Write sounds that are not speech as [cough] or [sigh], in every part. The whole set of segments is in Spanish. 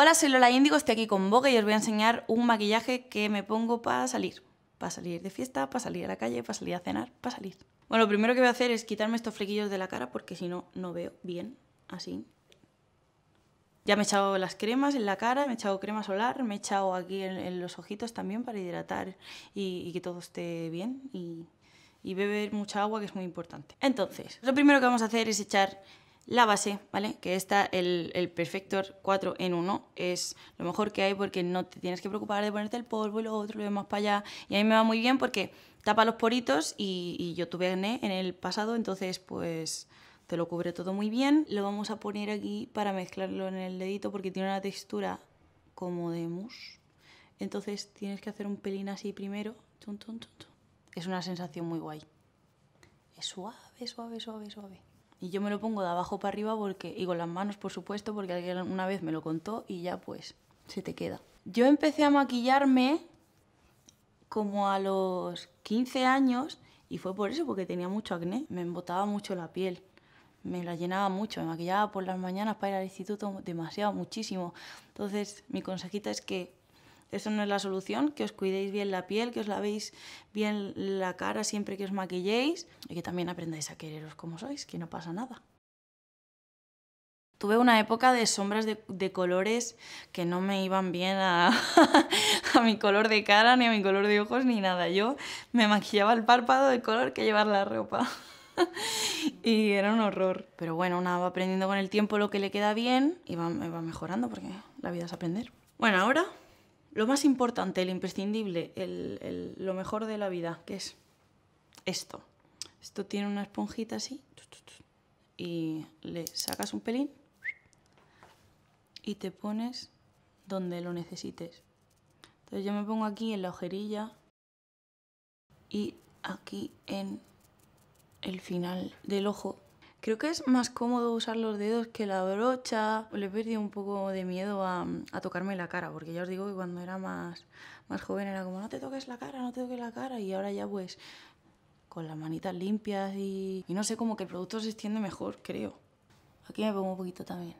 Hola, soy Lola Índigo, estoy aquí con Boca y os voy a enseñar un maquillaje que me pongo para salir. Para salir de fiesta, para salir a la calle, para salir a cenar, para salir. Bueno, lo primero que voy a hacer es quitarme estos flequillos de la cara porque si no, no veo bien. Así. Ya me he echado las cremas en la cara, me he echado crema solar, me he echado aquí en, los ojitos también para hidratar y, que todo esté bien y beber mucha agua que es muy importante. Entonces, lo primero que vamos a hacer es echar la base, ¿vale? Que está el, Perfector 4 en 1, es lo mejor que hay porque no te tienes que preocupar de ponerte el polvo y lo otro, lo demás para allá. Y a mí me va muy bien porque tapa los poritos y, yo tuve acné en el pasado, entonces pues te lo cubre todo muy bien. Lo vamos a poner aquí para mezclarlo en el dedito porque tiene una textura como de mousse. Entonces tienes que hacer un pelín así primero. Es una sensación muy guay. Es suave, suave, suave, suave. Y yo me lo pongo de abajo para arriba porque, y con las manos, por supuesto, porque alguien una vez me lo contó y ya pues se te queda. Yo empecé a maquillarme como a los 15 años y fue por eso, porque tenía mucho acné, me embotaba mucho la piel, me la llenaba mucho, me maquillaba por las mañanas para ir al instituto demasiado, muchísimo. Entonces, mi consejita es que eso no es la solución, que os cuidéis bien la piel, que os lavéis bien la cara siempre que os maquilléis y que también aprendáis a quereros como sois, que no pasa nada. Tuve una época de sombras de, colores que no me iban bien [laughs] a, mi color de cara, ni a mi color de ojos, ni nada. Yo me maquillaba el párpado de color que llevar la ropa. [laughs] y era un horror. Pero bueno, una va aprendiendo con el tiempo lo que le queda bien y va mejorando porque la vida es aprender. Bueno, ahora lo más importante, el imprescindible, lo mejor de la vida, que es esto. Esto tiene una esponjita así y le sacas un pelín y te pones donde lo necesites. Entonces yo me pongo aquí en la ojerilla y aquí en el final del ojo Creo que es más cómodo usar los dedos que la brocha. Le he perdido un poco de miedo a, tocarme la cara, porque ya os digo que cuando era más, más joven era como no te toques la cara, no te toques la cara, y ahora ya pues con las manitas limpias y, y no sé, cómo que el producto se extiende mejor, creo. Aquí me pongo un poquito también.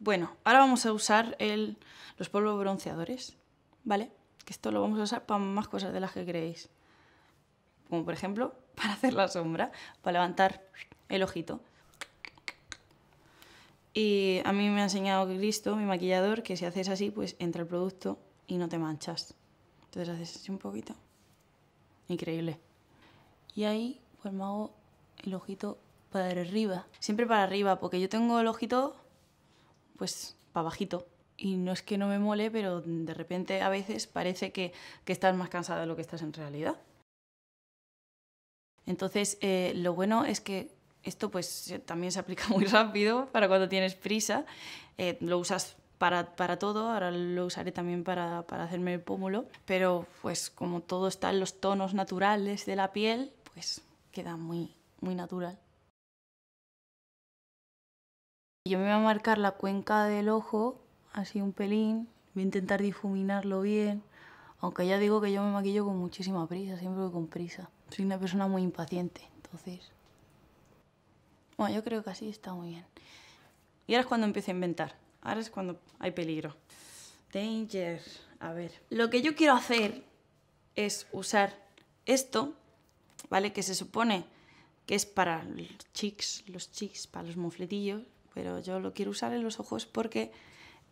Bueno, ahora vamos a usar el, los polvos bronceadores, ¿vale? Que esto lo vamos a usar para más cosas de las que creéis como por ejemplo [laughs] para hacer la sombra, para levantar el ojito. Y a mí me ha enseñado Cristo, mi maquillador, que si haces así, pues entra el producto y no te manchas. Entonces haces así un poquito. Increíble. Y ahí pues me hago el ojito para arriba. Siempre para arriba, porque yo tengo el ojito pues para bajito. Y no es que no me mole, pero de repente a veces parece que, que estás más cansada de lo que estás en realidad. Entonces, eh, lo bueno es que esto pues también se aplica [laughs] muy rápido para cuando tienes prisa. Eh, lo usas para, todo, ahora lo usaré también para, hacerme el pómulo, pero pues como todo está en los tonos naturales de la piel, pues queda muy, muy natural. Yo me voy a marcar la cuenca del ojo, así un pelín, voy a intentar difuminarlo bien aunque ya digo que yo me maquillo con muchísima prisa, siempre con prisa. Soy una persona muy impaciente, entonces... Bueno, yo creo que así está muy bien. Y ahora es cuando empiezo a inventar. Ahora es cuando hay peligro. Danger. A ver. Lo que yo quiero hacer es usar esto, ¿vale? Que se supone que es para los chics, los chics, para los mofletillos, pero yo lo quiero usar en los ojos porque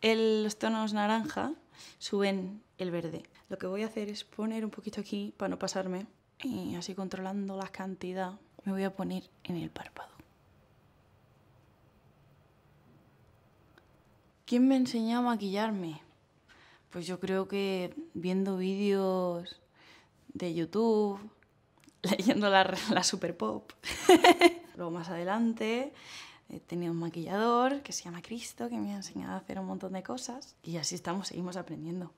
el, los tonos naranja suben el verde. Lo que voy a hacer es poner un poquito aquí para no pasarme y así controlando la cantidad me voy a poner en el párpado. ¿Quién me enseña a maquillarme? Pues yo creo que viendo vídeos de YouTube, [laughs] leyendo la, la Super Pop. [laughs] Luego más adelante He eh, tenido un maquillador que se llama Cristo, que me ha enseñado a hacer un montón de cosas. Y así estamos, seguimos aprendiendo.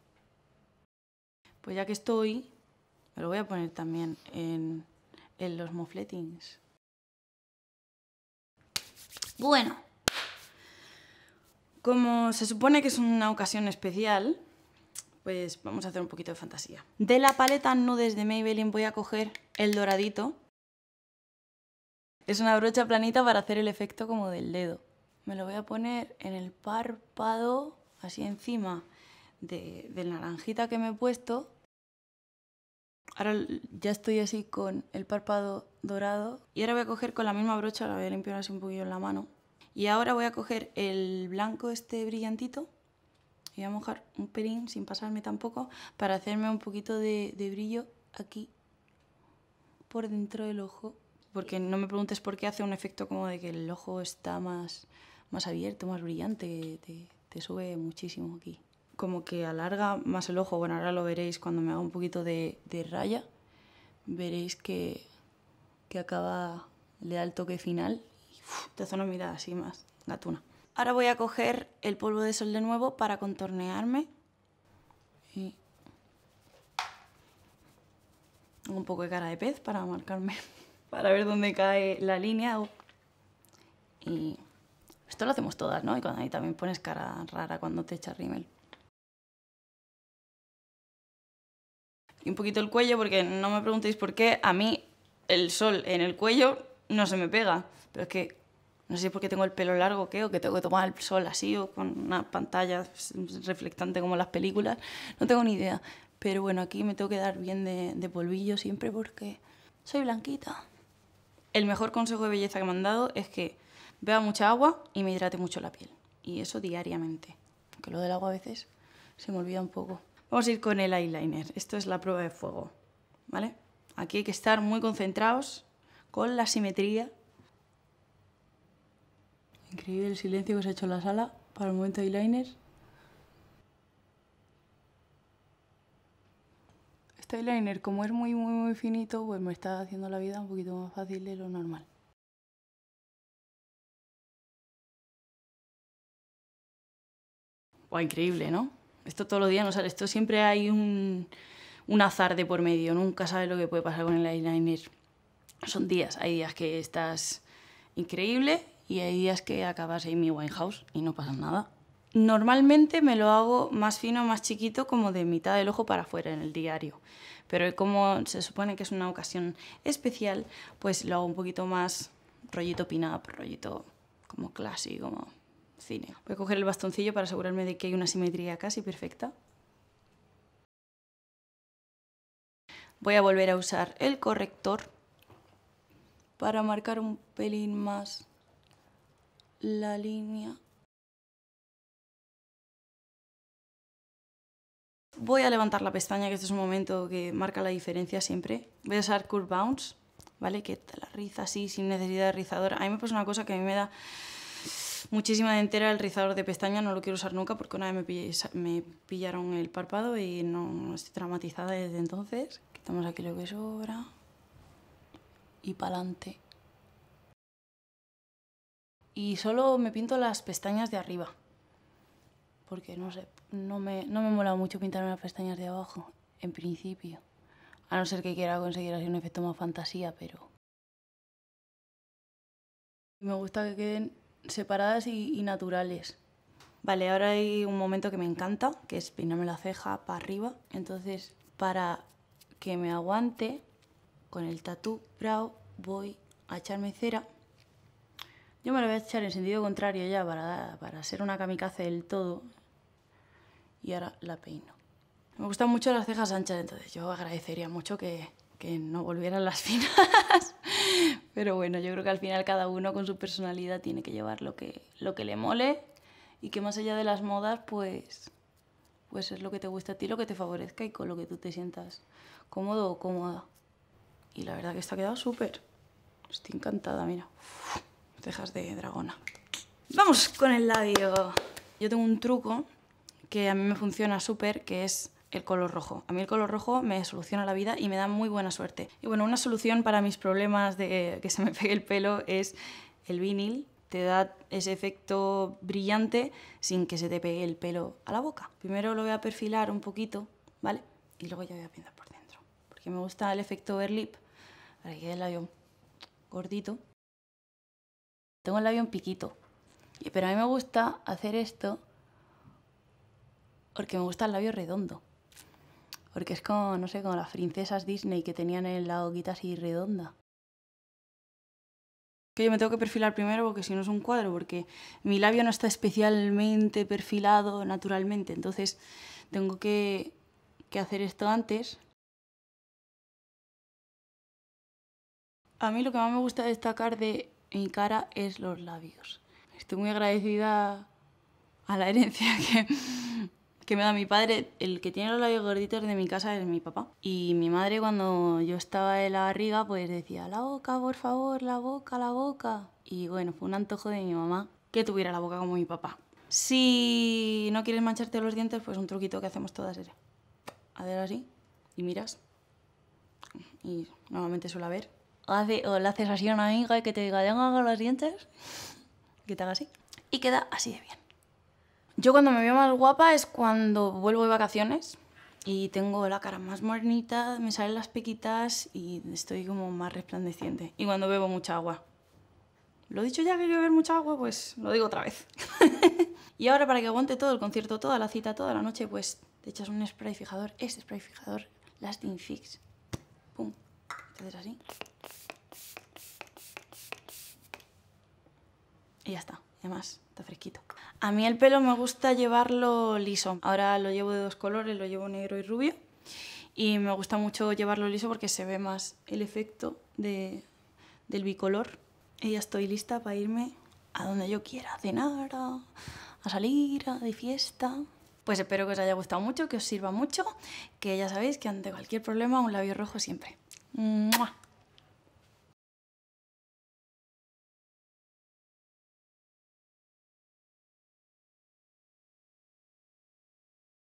Pues ya que estoy, me lo voy a poner también en, en los mofletings. Bueno, como se supone que es una ocasión especial, pues vamos a hacer un poquito de fantasía. De la paleta Nudes de Maybelline voy a coger el doradito es una brocha planita para hacer el efecto como del dedo. Me lo voy a poner en el párpado, así encima de, del naranjita que me he puesto. Ahora ya estoy así con el párpado dorado. Y ahora voy a coger con la misma brocha, la voy a limpiar así un poquillo en la mano. Y ahora voy a coger el blanco este brillantito y voy a mojar un pelín, sin pasarme tampoco, para hacerme un poquito de brillo aquí por dentro del ojo. Porque no me preguntes por qué hace un efecto como de que el ojo está más, más abierto, más brillante, te, sube muchísimo aquí. Como que alarga más el ojo, bueno, ahora lo veréis cuando me haga un poquito de, raya, veréis que, acaba, le da el toque final y te hace una mirada así más gatuna. Ahora voy a coger el polvo de sol de nuevo para contornearme. Y un poco de cara de pez para marcarme [laughs] para ver dónde cae la línea. Y esto lo hacemos todas, ¿no? Y cuando ahí también pones cara rara cuando te echa rímel. Y un poquito el cuello, porque no me preguntéis por qué, a mí el sol en el cuello no se me pega. Pero es que no sé si es porque tengo el pelo largo o qué, o que tengo que tomar el sol así, o con una pantalla reflectante como las películas, no tengo ni idea. Pero bueno, aquí me tengo que dar bien de polvillo siempre porque soy blanquita. El mejor consejo de belleza que me han dado es que beba mucha agua y me hidrate mucho la piel. Y eso diariamente. Porque lo del agua a veces se me olvida un poco. Vamos a ir con el eyeliner. Esto es la prueba de fuego. ¿Vale? Aquí hay que estar muy concentrados con la simetría. Increíble el silencio que se ha hecho en la sala para el momento de eyeliner. este eyeliner, como es muy, muy, muy finito, pues me está haciendo la vida un poquito más fácil de lo normal. increíble, ¿no? Esto todos los días no sale. Esto siempre hay un, un azar de por medio. Nunca sabes lo que puede pasar con el eyeliner. Son días. Hay días que estás increíble y hay días que acabas en mi Winehouse y no pasa nada. Normalmente me lo hago más fino, más chiquito, como de mitad del ojo para afuera en el diario. Pero como se supone que es una ocasión especial, pues lo hago un poquito más rollito pinado, up pues rollito como clásico, como cine. Voy a coger el bastoncillo para asegurarme de que hay una simetría casi perfecta. Voy a volver a usar el corrector para marcar un pelín más la línea Voy a levantar la pestaña, que este es un momento que marca la diferencia siempre. Voy a usar Curve Bounce, ¿vale? Que te la riza así, sin necesidad de rizador. A mí me pasa una cosa que a mí me da muchísima de entera el rizador de pestaña, no lo quiero usar nunca porque una vez me, pillaron el párpado y no, estoy traumatizada desde entonces. Quitamos aquí lo que sobra y pa'lante. Y solo me pinto las pestañas de arriba porque no sé, no me, no me mola mucho pintar las pestañas de abajo, en principio. A no ser que quiera conseguir así un efecto más fantasía, pero... Me gusta que queden separadas y, naturales. Vale, ahora hay un momento que me encanta, que es peinarme la ceja para arriba. Entonces, para que me aguante, con el tatú brow voy a echarme cera. Yo me lo voy a echar en sentido contrario ya para, para ser una kamikaze del todo y ahora la peino. Me gustan mucho las cejas anchas, entonces yo agradecería mucho que, no volvieran las [laughs] finas. Pero bueno, yo creo que al final cada uno con su personalidad tiene que llevar lo que, lo que le mole y que más allá de las modas, pues, pues es lo que te gusta a ti, lo que te favorezca y con lo que tú te sientas cómodo o cómoda. Y la verdad que está quedado súper. Estoy encantada, mira. cejas de dragona. Vamos con el labio. Yo tengo un truco que a mí me funciona súper, que es el color rojo. A mí el color rojo me soluciona la vida y me da muy buena suerte. Y bueno, una solución para mis problemas de que se me [laughs] pegue el pelo es el vinil. Te da ese efecto brillante sin que se te pegue el pelo a la boca. Primero lo voy a perfilar un poquito, ¿vale? Y luego ya voy a pintar por dentro. Porque me gusta el efecto overlip. Para que el labio gordito. Tengo el labio un piquito. Pero a mí me gusta hacer esto porque me gusta el labio redondo. Porque es como, no sé, como las princesas Disney que tenían el, la hoquita así redonda. Que yo me tengo que perfilar primero porque si no es un cuadro, porque mi labio no está especialmente perfilado naturalmente, entonces tengo que, que hacer esto antes. A mí lo que más me gusta destacar de mi cara es los labios. Estoy muy agradecida a la herencia [laughs] que, que me da mi padre, el que tiene los labios gorditos de mi casa es mi papá. Y mi madre cuando yo estaba en la barriga pues decía, la boca, por favor, la boca, la boca. Y bueno, fue un antojo de mi mamá que tuviera la boca como mi papá. Si no quieres mancharte los dientes, pues un truquito que hacemos todas es hacer así y miras. Y normalmente suele haber. O, hace, o le haces así a una amiga y que te diga, tengo los dientes, [laughs] que te haga así. Y queda así de bien. Yo cuando me veo más guapa es cuando vuelvo de vacaciones y tengo la cara más mornita, me salen las pequitas y estoy como más resplandeciente. Y cuando bebo mucha agua. Lo he dicho ya que hay beber mucha agua, pues lo digo otra vez. [laughs] y ahora para que aguante todo el concierto, toda la cita, toda la noche, pues te echas un spray fijador, este spray fijador, Lasting Fix. Pum. Te así. Y ya está. además, está fresquito. A mí el pelo me gusta llevarlo liso. Ahora lo llevo de dos colores, lo llevo negro y rubio. Y me gusta mucho llevarlo liso porque se ve más el efecto del bicolor. Y ya estoy lista para irme a donde yo quiera, a cenar, a, salir, a de fiesta. Pues espero que os haya gustado mucho, que os sirva mucho, que ya sabéis que ante cualquier problema un labio rojo siempre.